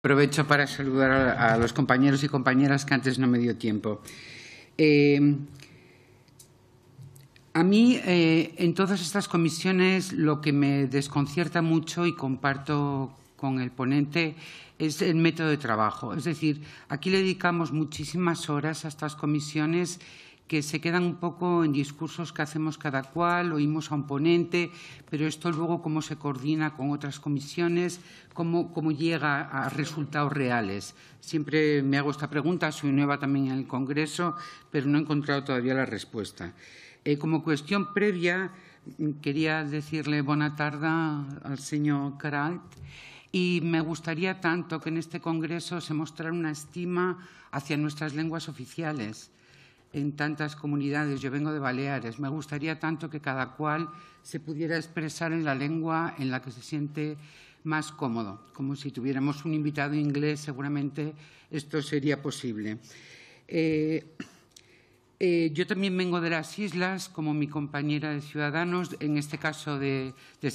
Aprovecho para saludar a, los compañeros y compañeras que antes no me dio tiempo. Eh, a mí, eh, en todas estas comisiones, lo que me desconcierta mucho y comparto con el ponente es el método de trabajo. Es decir, aquí le dedicamos muchísimas horas a estas comisiones que se quedan un poco en discursos que hacemos cada cual, oímos a un ponente, pero esto luego cómo se coordina con otras comisiones, cómo, llega a resultados reales. Siempre me hago esta pregunta, soy nueva también en el Congreso, pero no he encontrado todavía la respuesta. Eh, como cuestión previa, quería decirle buena tarde al señor Caralt y me gustaría tanto que en este Congreso se mostrara una estima hacia nuestras lenguas oficiales en tantas comunidades. Yo vengo de Baleares. Me gustaría tanto que cada cual se pudiera expresar en la lengua en la que se siente más cómodo. Como si tuviéramos un invitado inglés, seguramente esto sería posible. Eh, eh, yo también vengo de las islas, como mi compañera de Ciudadanos, en este caso de, de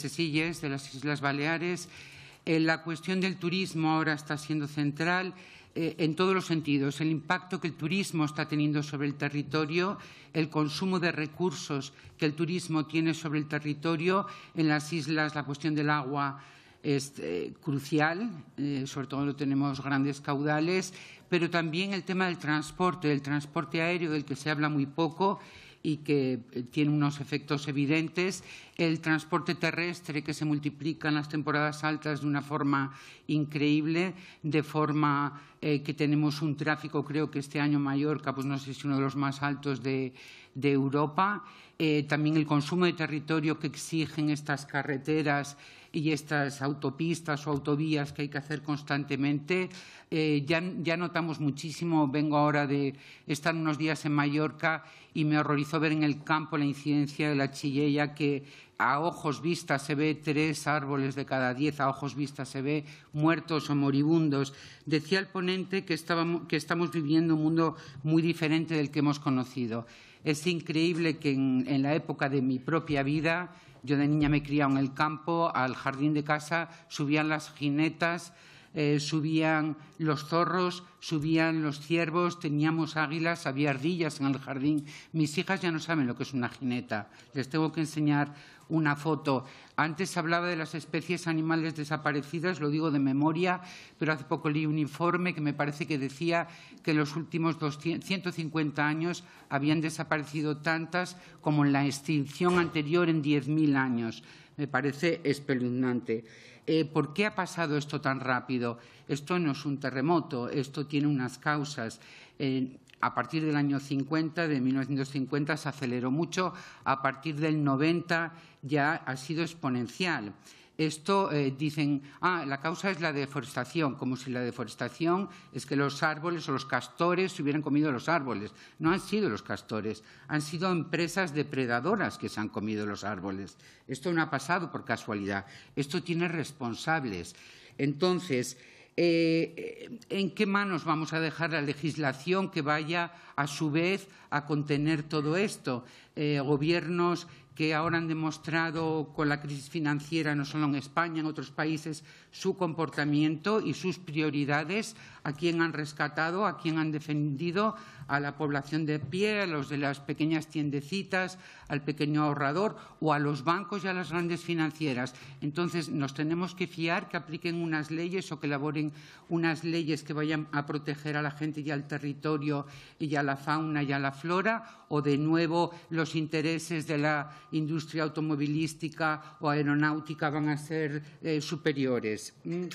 de las Islas Baleares, eh, la cuestión del turismo ahora está siendo central eh, en todos los sentidos, el impacto que el turismo está teniendo sobre el territorio, el consumo de recursos que el turismo tiene sobre el territorio, en las islas la cuestión del agua es eh, crucial, sobre todo cuando tenemos grandes caudales, pero también el tema del transporte, el transporte aéreo del que se habla muy poco y que eh, tiene unos efectos evidentes. El transporte terrestre que se multiplica en las temporadas altas de una forma increíble, de forma eh, que tenemos un tráfico, creo que este año Mallorca, pues no sé si uno de los más altos de, Europa. Eh, también el consumo de territorio que exigen estas carreteras y estas autopistas o autovías que hay que hacer constantemente. Eh, ya, notamos muchísimo, vengo ahora de estar unos días en Mallorca y me horrorizó ver en el campo la incidencia de la chillella que a ojos vistas se ve tres árboles de cada diez, a ojos vistas se ve muertos o moribundos. Decía el ponente que, estamos viviendo un mundo muy diferente del que hemos conocido. Es increíble que en la época de mi propia vida yo de niña me criaba en el campo, al jardín de casa subían las jinetas eh, subían los zorros, subían los ciervos, teníamos águilas, había ardillas en el jardín. Mis hijas ya no saben lo que es una jineta. Les tengo que enseñar una foto. Antes hablaba de las especies animales desaparecidas, lo digo de memoria, pero hace poco leí un informe que me parece que decía que en los últimos 150 años habían desaparecido tantas como en la extinción anterior en 10.000 años. Me parece espeluznante. Eh, ¿por qué ha pasado esto tan rápido? Esto no es un terremoto, esto tiene unas causas. a partir del año 50, de 1950, se aceleró mucho, a partir del 90 ya ha sido exponencial. Esto eh, dicen, ah, la causa es la deforestación, como si la deforestación es que los árboles o los castores se hubieran comido los árboles. No han sido los castores, han sido empresas depredadoras que se han comido los árboles. Esto no ha pasado por casualidad, esto tiene responsables. Entonces, eh, eh, ¿en qué manos vamos a dejar la legislación que vaya a su vez a contener todo esto? gobiernos que ahora han demostrado con la crisis financiera, no solo en España, en otros países, su comportamiento y sus prioridades, a quién han rescatado, a quién han defendido, a la población de pie, a los de las pequeñas tiendecitas, al pequeño ahorrador o a los bancos y a las grandes financieras. Entonces, nos tenemos que fiar que apliquen unas leyes o que elaboren unas leyes que vayan a proteger a la gente y al territorio y a la fauna y a la flora o, de nuevo, los intereses de la industria automovilística o aeronáutica van a ser eh, superiores. Mm,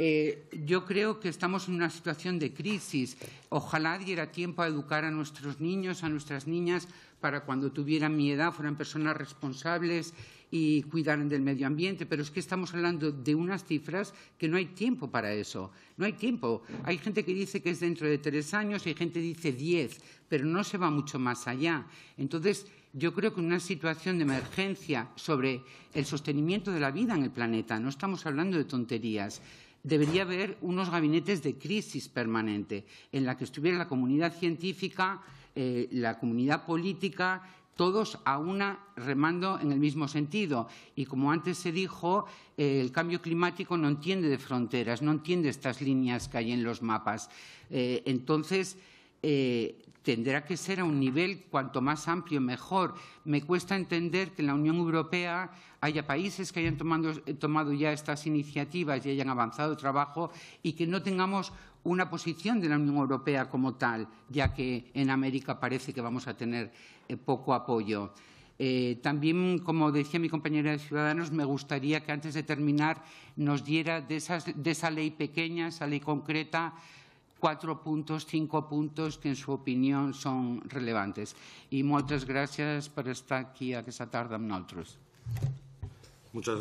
eh, yo creo que estamos en una situación de crisis. Ojalá diera tiempo a educar a nuestros niños, a nuestras niñas, para cuando tuvieran mi edad fueran personas responsables y cuidaran del medio ambiente. Pero es que estamos hablando de unas cifras que no hay tiempo para eso. No hay tiempo. Hay gente que dice que es dentro de tres años hay gente que dice diez, pero no se va mucho más allá. Entonces, yo creo que en una situación de emergencia sobre el sostenimiento de la vida en el planeta, no estamos hablando de tonterías, debería haber unos gabinetes de crisis permanente en la que estuviera la comunidad científica, eh, la comunidad política, todos a una remando en el mismo sentido. Y como antes se dijo, eh, el cambio climático no entiende de fronteras, no entiende estas líneas que hay en los mapas. Eh, entonces, tendrá que ser a un nivel cuanto más amplio mejor. Me cuesta entender que en la Unión Europea haya países que hayan tomado, ya estas iniciativas y hayan avanzado el trabajo y que no tengamos una posición de la Unión Europea como tal, ya que en América parece que vamos a tener eh, poco apoyo. Eh, también, como decía mi compañera de Ciudadanos, me gustaría que antes de terminar nos diera de, de esa ley pequeña, esa ley concreta, cuatro puntos, cinco puntos que en su opinión son relevantes. Y muchas gracias por estar aquí a tarde tarde, nosotros. Muchas